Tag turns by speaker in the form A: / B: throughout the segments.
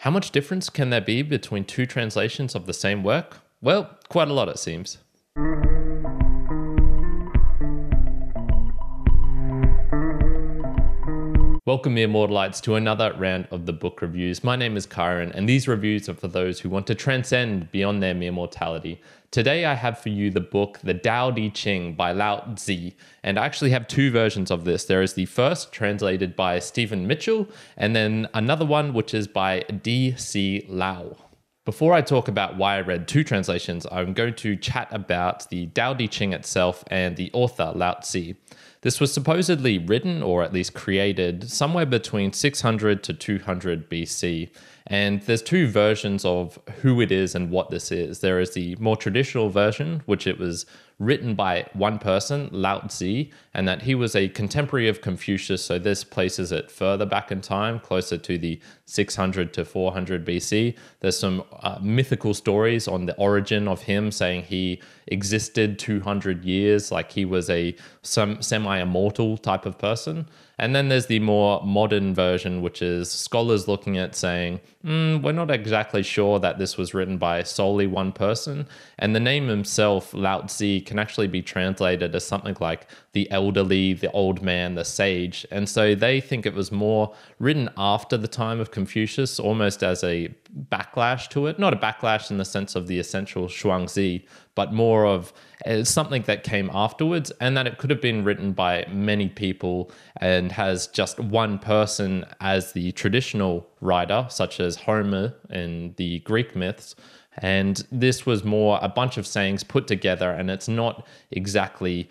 A: How much difference can there be between two translations of the same work? Well, quite a lot, it seems. Welcome, Immortalites, to another round of the book reviews. My name is Kyron, and these reviews are for those who want to transcend beyond their mere mortality. Today, I have for you the book The Tao Te Ching by Lao Tzu, and I actually have two versions of this. There is the first, translated by Stephen Mitchell, and then another one, which is by D.C. Lau. Before I talk about why I read two translations, I'm going to chat about the Tao Te Ching itself and the author Lao Tzu. This was supposedly written, or at least created, somewhere between 600 to 200 BC, and there's two versions of who it is and what this is. There is the more traditional version, which it was written by one person, Lao Tzu, and that he was a contemporary of Confucius. So this places it further back in time, closer to the 600 to 400 BC. There's some uh, mythical stories on the origin of him, saying he existed 200 years, like he was a some semi-immortal type of person. And then there's the more modern version, which is scholars looking at saying, mm, we're not exactly sure that this was written by solely one person. And the name himself, Lao Tzu, can actually be translated as something like the elderly, the old man, the sage. And so they think it was more written after the time of Confucius, almost as a backlash to it. Not a backlash in the sense of the essential Shuangzi, but more of uh, something that came afterwards and that it could have been written by many people and has just one person as the traditional writer, such as Homer in the Greek myths. And this was more a bunch of sayings put together, and it's not exactly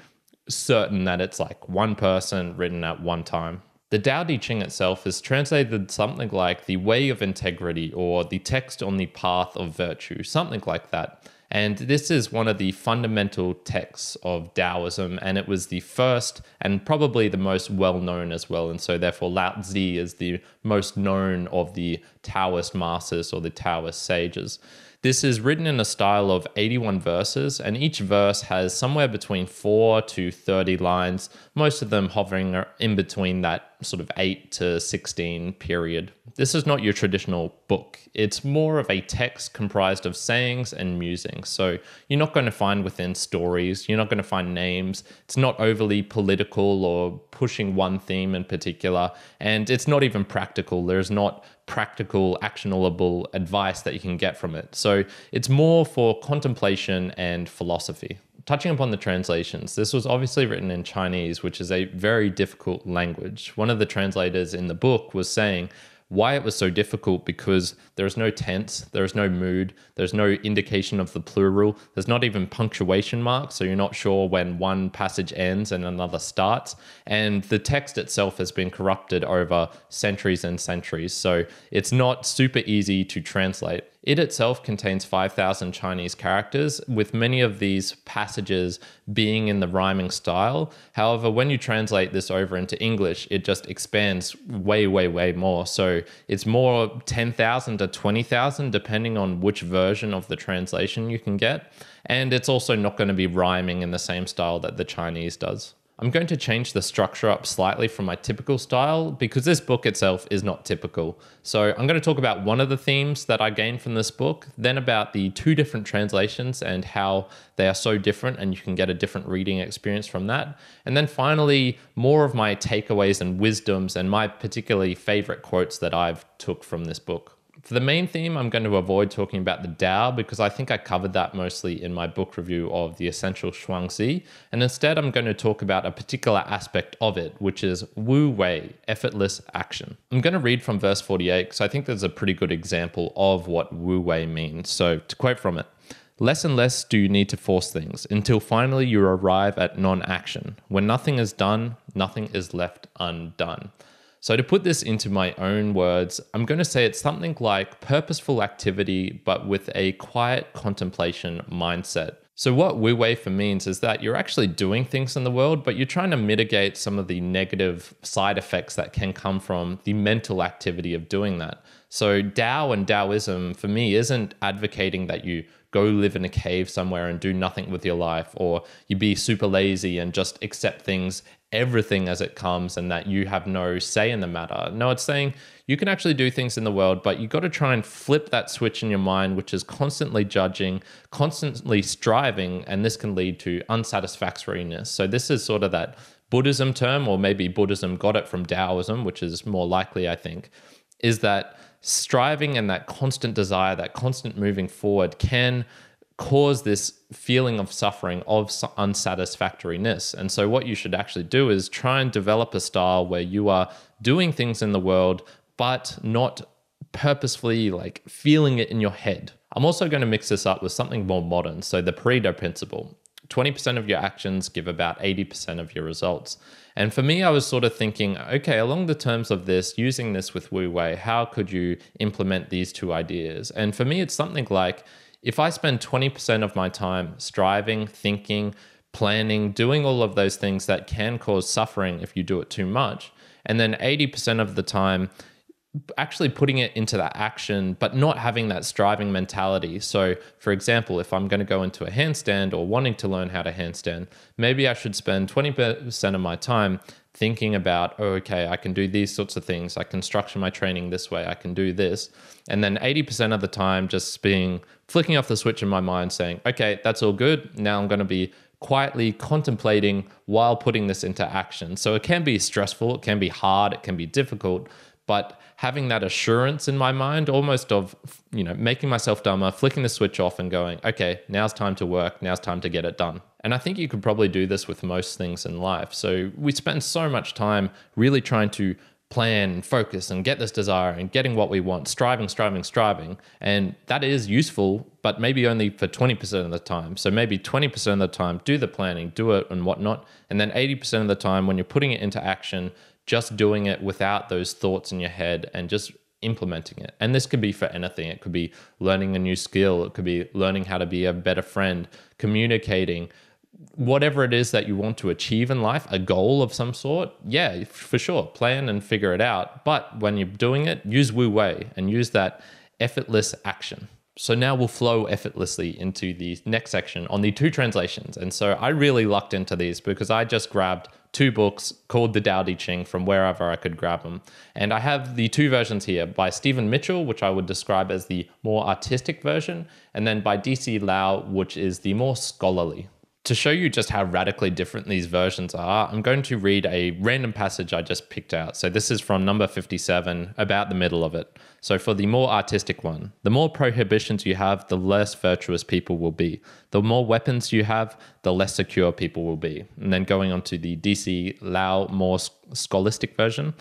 A: certain that it's like one person written at one time. The Tao Te Ching itself is translated something like the way of integrity or the text on the path of virtue, something like that. And this is one of the fundamental texts of Taoism, and it was the first and probably the most well known as well. And so, therefore, Lao Tzu is the most known of the Taoist masters or the Taoist sages. This is written in a style of 81 verses, and each verse has somewhere between 4 to 30 lines, most of them hovering in between that sort of 8 to 16 period. This is not your traditional book. It's more of a text comprised of sayings and musings. So you're not going to find within stories, you're not going to find names. It's not overly political or pushing one theme in particular. And it's not even practical. There's not practical, actionable advice that you can get from it. So it's more for contemplation and philosophy touching upon the translations, this was obviously written in Chinese, which is a very difficult language. One of the translators in the book was saying why it was so difficult because there is no tense, there is no mood, there's no indication of the plural, there's not even punctuation marks, so you're not sure when one passage ends and another starts. And the text itself has been corrupted over centuries and centuries, so it's not super easy to translate. It itself contains 5,000 Chinese characters, with many of these passages being in the rhyming style. However, when you translate this over into English, it just expands way, way, way more. So it's more 10,000 to 20,000, depending on which version of the translation you can get. And it's also not going to be rhyming in the same style that the Chinese does. I'm going to change the structure up slightly from my typical style because this book itself is not typical. So I'm going to talk about one of the themes that I gained from this book, then about the two different translations and how they are so different and you can get a different reading experience from that. And then finally, more of my takeaways and wisdoms and my particularly favorite quotes that I've took from this book. For the main theme, I'm going to avoid talking about the Tao because I think I covered that mostly in my book review of The Essential Shuangzi, and instead I'm going to talk about a particular aspect of it, which is Wu Wei, effortless action. I'm going to read from verse 48 because I think there's a pretty good example of what Wu Wei means. So to quote from it, Less and less do you need to force things until finally you arrive at non action. When nothing is done, nothing is left undone. So, to put this into my own words, I'm going to say it's something like purposeful activity, but with a quiet contemplation mindset. So, what Wu Wafer means is that you're actually doing things in the world, but you're trying to mitigate some of the negative side effects that can come from the mental activity of doing that. So, Tao and Taoism for me isn't advocating that you go live in a cave somewhere and do nothing with your life, or you be super lazy and just accept things everything as it comes and that you have no say in the matter. No, it's saying you can actually do things in the world, but you've got to try and flip that switch in your mind, which is constantly judging, constantly striving, and this can lead to unsatisfactoriness. So, this is sort of that Buddhism term, or maybe Buddhism got it from Taoism, which is more likely, I think, is that striving and that constant desire, that constant moving forward can cause this feeling of suffering of unsatisfactoriness. And so, what you should actually do is try and develop a style where you are doing things in the world, but not purposefully like feeling it in your head. I'm also going to mix this up with something more modern. So, the Pareto principle 20% of your actions give about 80% of your results. And for me, I was sort of thinking, okay, along the terms of this, using this with Wu Wei, how could you implement these two ideas? And for me, it's something like if I spend 20% of my time striving, thinking, planning, doing all of those things that can cause suffering if you do it too much, and then 80% of the time actually putting it into that action, but not having that striving mentality. So, for example, if I'm going to go into a handstand or wanting to learn how to handstand, maybe I should spend 20% of my time thinking about, oh, okay, I can do these sorts of things. I can structure my training this way. I can do this. And then 80% of the time, just being flicking off the switch in my mind saying, okay, that's all good. Now I'm going to be quietly contemplating while putting this into action. So it can be stressful, it can be hard, it can be difficult, but having that assurance in my mind almost of you know making myself dumber flicking the switch off and going okay now's time to work now's time to get it done and i think you could probably do this with most things in life so we spend so much time really trying to plan, focus, and get this desire and getting what we want, striving, striving, striving. And that is useful, but maybe only for 20% of the time. So maybe 20% of the time, do the planning, do it, and whatnot. And then 80% of the time, when you're putting it into action, just doing it without those thoughts in your head and just implementing it. And this could be for anything. It could be learning a new skill, it could be learning how to be a better friend, communicating, whatever it is that you want to achieve in life, a goal of some sort, yeah, for sure, plan and figure it out. But when you're doing it, use Wu Wei and use that effortless action. So now we'll flow effortlessly into the next section on the two translations. And so I really lucked into these because I just grabbed two books called the Tao Te Ching from wherever I could grab them. And I have the two versions here by Stephen Mitchell, which I would describe as the more artistic version, and then by DC Lau, which is the more scholarly to show you just how radically different these versions are, I'm going to read a random passage I just picked out. So this is from number 57, about the middle of it. So for the more artistic one, the more prohibitions you have, the less virtuous people will be. The more weapons you have, the less secure people will be. And then going on to the DC Lao more scholastic version.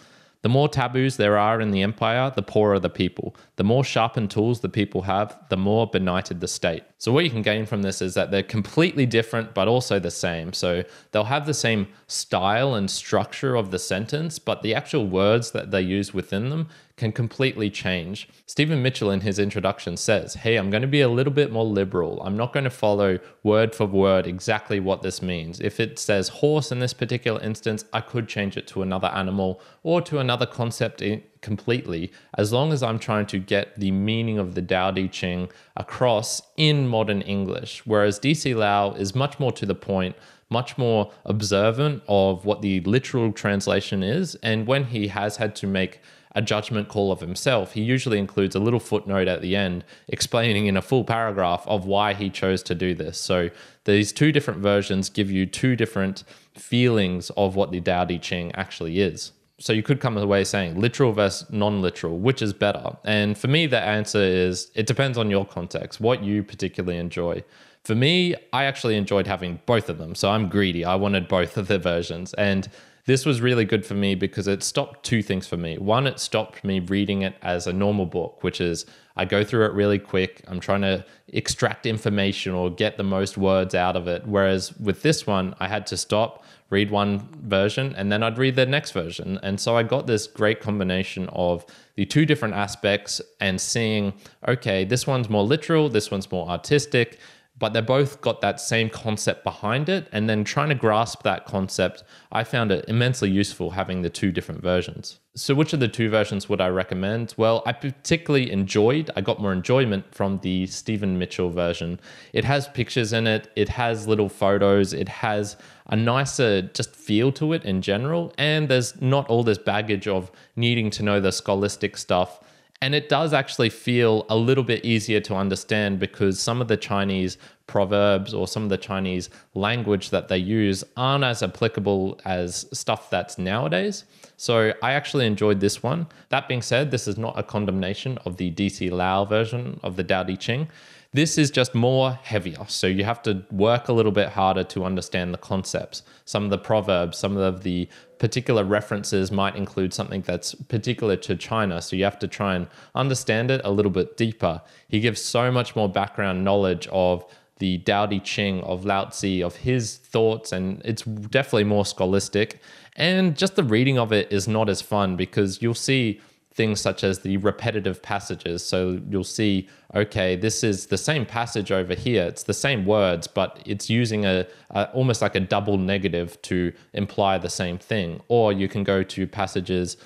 A: The more taboos there are in the empire, the poorer the people. The more sharpened tools the people have, the more benighted the state. So, what you can gain from this is that they're completely different, but also the same. So, they'll have the same style and structure of the sentence, but the actual words that they use within them can completely change. Stephen Mitchell, in his introduction, says, Hey, I'm going to be a little bit more liberal. I'm not going to follow word for word exactly what this means. If it says horse in this particular instance, I could change it to another animal or to another concept completely, as long as I'm trying to get the meaning of the Tao Te Ching across in modern English. Whereas DC Lao is much more to the point much more observant of what the literal translation is. And when he has had to make a judgment call of himself, he usually includes a little footnote at the end explaining in a full paragraph of why he chose to do this. So these two different versions give you two different feelings of what the Tao Te Ching actually is. So you could come away saying literal versus non-literal, which is better? And for me, the answer is it depends on your context, what you particularly enjoy. For me, I actually enjoyed having both of them. So I'm greedy. I wanted both of the versions. And this was really good for me because it stopped two things for me. One, it stopped me reading it as a normal book, which is I go through it really quick. I'm trying to extract information or get the most words out of it. Whereas with this one, I had to stop, read one version, and then I'd read the next version. And so I got this great combination of the two different aspects and seeing, okay, this one's more literal, this one's more artistic but they both got that same concept behind it. And then trying to grasp that concept, I found it immensely useful having the two different versions. So, which of the two versions would I recommend? Well, I particularly enjoyed, I got more enjoyment from the Stephen Mitchell version. It has pictures in it, it has little photos, it has a nicer just feel to it in general. And there's not all this baggage of needing to know the scholastic stuff and it does actually feel a little bit easier to understand because some of the Chinese proverbs or some of the Chinese language that they use aren't as applicable as stuff that's nowadays. So I actually enjoyed this one. That being said, this is not a condemnation of the DC Lao version of the Tao Te Ching. This is just more heavier. So you have to work a little bit harder to understand the concepts. Some of the proverbs, some of the particular references might include something that's particular to China. So you have to try and understand it a little bit deeper. He gives so much more background knowledge of the Dao De Ching of Lao Tzu, of his thoughts, and it's definitely more scholastic. And just the reading of it is not as fun because you'll see things such as the repetitive passages. So you'll see, okay, this is the same passage over here. It's the same words, but it's using a, a almost like a double negative to imply the same thing. Or you can go to passages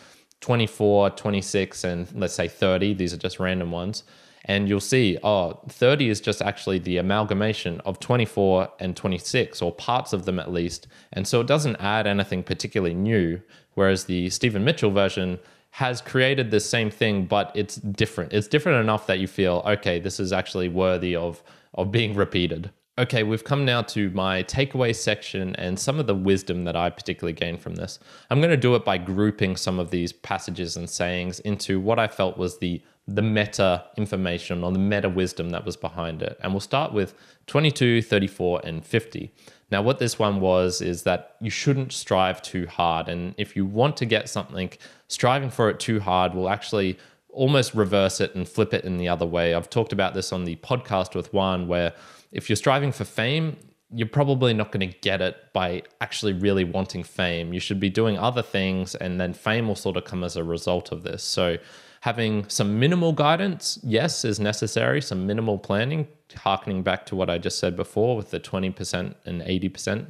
A: 24, 26, and let's say 30. These are just random ones. And you'll see, oh, 30 is just actually the amalgamation of 24 and 26, or parts of them at least. And so it doesn't add anything particularly new. Whereas the Stephen Mitchell version has created the same thing, but it's different. It's different enough that you feel, okay, this is actually worthy of, of being repeated. Okay, we've come now to my takeaway section and some of the wisdom that I particularly gained from this. I'm going to do it by grouping some of these passages and sayings into what I felt was the the meta information or the meta wisdom that was behind it. And we'll start with 22, 34, and 50. Now, what this one was is that you shouldn't strive too hard. And if you want to get something, striving for it too hard will actually almost reverse it and flip it in the other way. I've talked about this on the podcast with Juan, where if you're striving for fame, you're probably not going to get it by actually really wanting fame. You should be doing other things, and then fame will sort of come as a result of this. So, Having some minimal guidance, yes, is necessary, some minimal planning, harkening back to what I just said before with the 20% and 80%.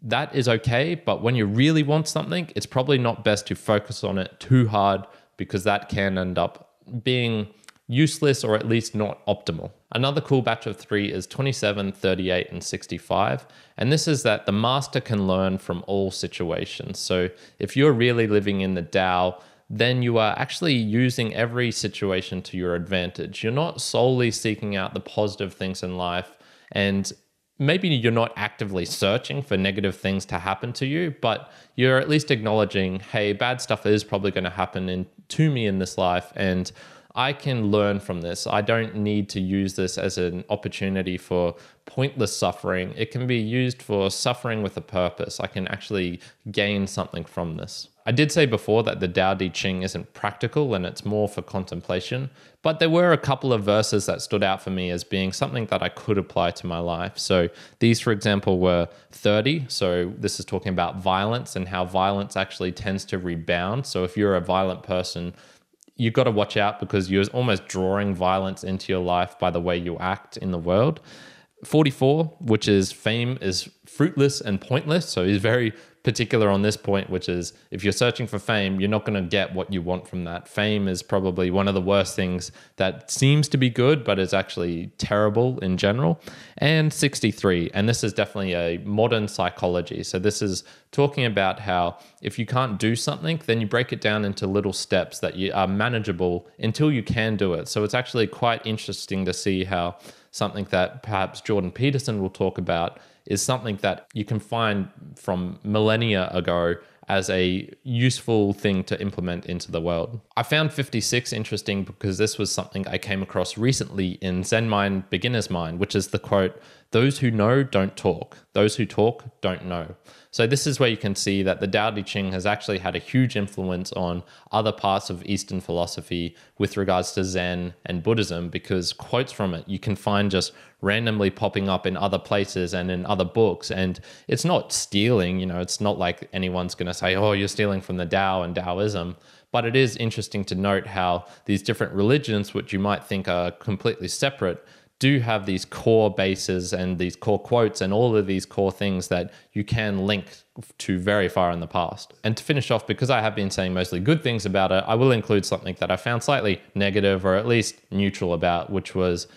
A: That is okay, but when you really want something, it's probably not best to focus on it too hard because that can end up being useless or at least not optimal. Another cool batch of three is 27, 38, and 65. And this is that the master can learn from all situations. So if you're really living in the Tao, then you are actually using every situation to your advantage. You're not solely seeking out the positive things in life and maybe you're not actively searching for negative things to happen to you, but you're at least acknowledging, hey, bad stuff is probably going to happen in, to me in this life. And I can learn from this. I don't need to use this as an opportunity for pointless suffering. It can be used for suffering with a purpose. I can actually gain something from this. I did say before that the Tao Te Ching isn't practical and it's more for contemplation, but there were a couple of verses that stood out for me as being something that I could apply to my life. So these, for example, were 30. So this is talking about violence and how violence actually tends to rebound. So if you're a violent person, you've got to watch out because you're almost drawing violence into your life by the way you act in the world. 44, which is fame is fruitless and pointless. So he's very particular on this point, which is if you're searching for fame, you're not going to get what you want from that. Fame is probably one of the worst things that seems to be good, but is actually terrible in general. And 63, and this is definitely a modern psychology. So this is talking about how if you can't do something, then you break it down into little steps that you are manageable until you can do it. So it's actually quite interesting to see how something that perhaps Jordan Peterson will talk about is something that you can find from millennia ago as a useful thing to implement into the world. I found 56 interesting because this was something I came across recently in Zen Mind Beginner's Mind, which is the quote those who know don't talk. Those who talk don't know. So, this is where you can see that the Tao Te Ching has actually had a huge influence on other parts of Eastern philosophy with regards to Zen and Buddhism, because quotes from it you can find just randomly popping up in other places and in other books. And it's not stealing, you know, it's not like anyone's going to say, oh, you're stealing from the Tao and Taoism. But it is interesting to note how these different religions, which you might think are completely separate, do have these core bases and these core quotes and all of these core things that you can link to very far in the past. And to finish off, because I have been saying mostly good things about it, I will include something that I found slightly negative or at least neutral about, which was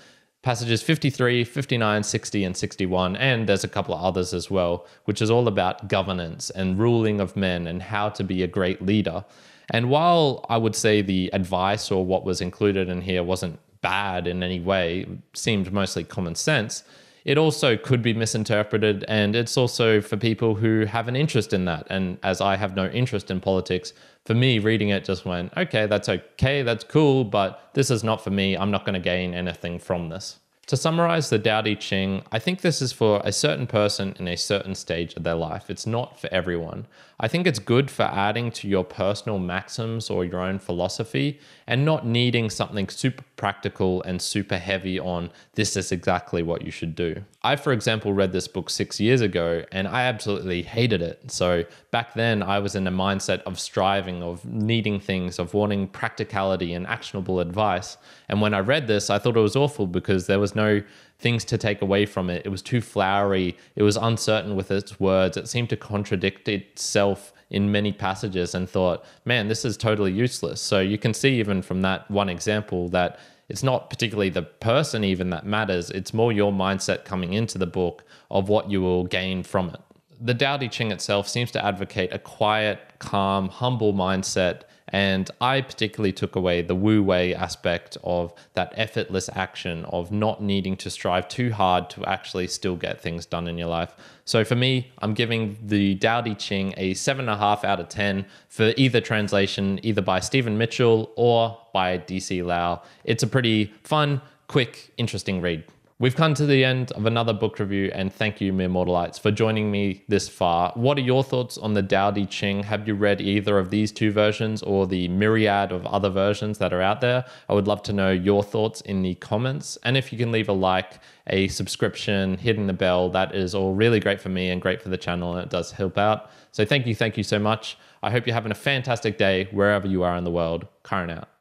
A: passages 53, 59, 60, and 61. And there's a couple of others as well, which is all about governance and ruling of men and how to be a great leader. And while I would say the advice or what was included in here wasn't bad in any way, seemed mostly common sense. It also could be misinterpreted, and it's also for people who have an interest in that. And as I have no interest in politics, for me, reading it just went, okay, that's okay, that's cool, but this is not for me. I'm not going to gain anything from this. To summarize the Tao Te Ching, I think this is for a certain person in a certain stage of their life. It's not for everyone. I think it's good for adding to your personal maxims or your own philosophy and not needing something super practical and super heavy on this is exactly what you should do. I, for example, read this book six years ago and I absolutely hated it. So back then I was in a mindset of striving, of needing things, of wanting practicality and actionable advice. And when I read this, I thought it was awful because there was no no things to take away from it. It was too flowery, it was uncertain with its words, it seemed to contradict itself in many passages and thought, man, this is totally useless. So you can see, even from that one example, that it's not particularly the person even that matters, it's more your mindset coming into the book of what you will gain from it. The Tao Te Ching itself seems to advocate a quiet, calm, humble mindset and I particularly took away the Wu Wei aspect of that effortless action of not needing to strive too hard to actually still get things done in your life. So for me, I'm giving the Tao Te Ching a seven and a half out of 10 for either translation, either by Stephen Mitchell or by DC Lau. It's a pretty fun, quick, interesting read. We've come to the end of another book review, and thank you, Mere Mortalites, for joining me this far. What are your thoughts on the Tao Te Ching? Have you read either of these two versions or the myriad of other versions that are out there? I would love to know your thoughts in the comments. And if you can leave a like, a subscription, hitting the bell, that is all really great for me and great for the channel, and it does help out. So thank you, thank you so much. I hope you're having a fantastic day wherever you are in the world. Karen out.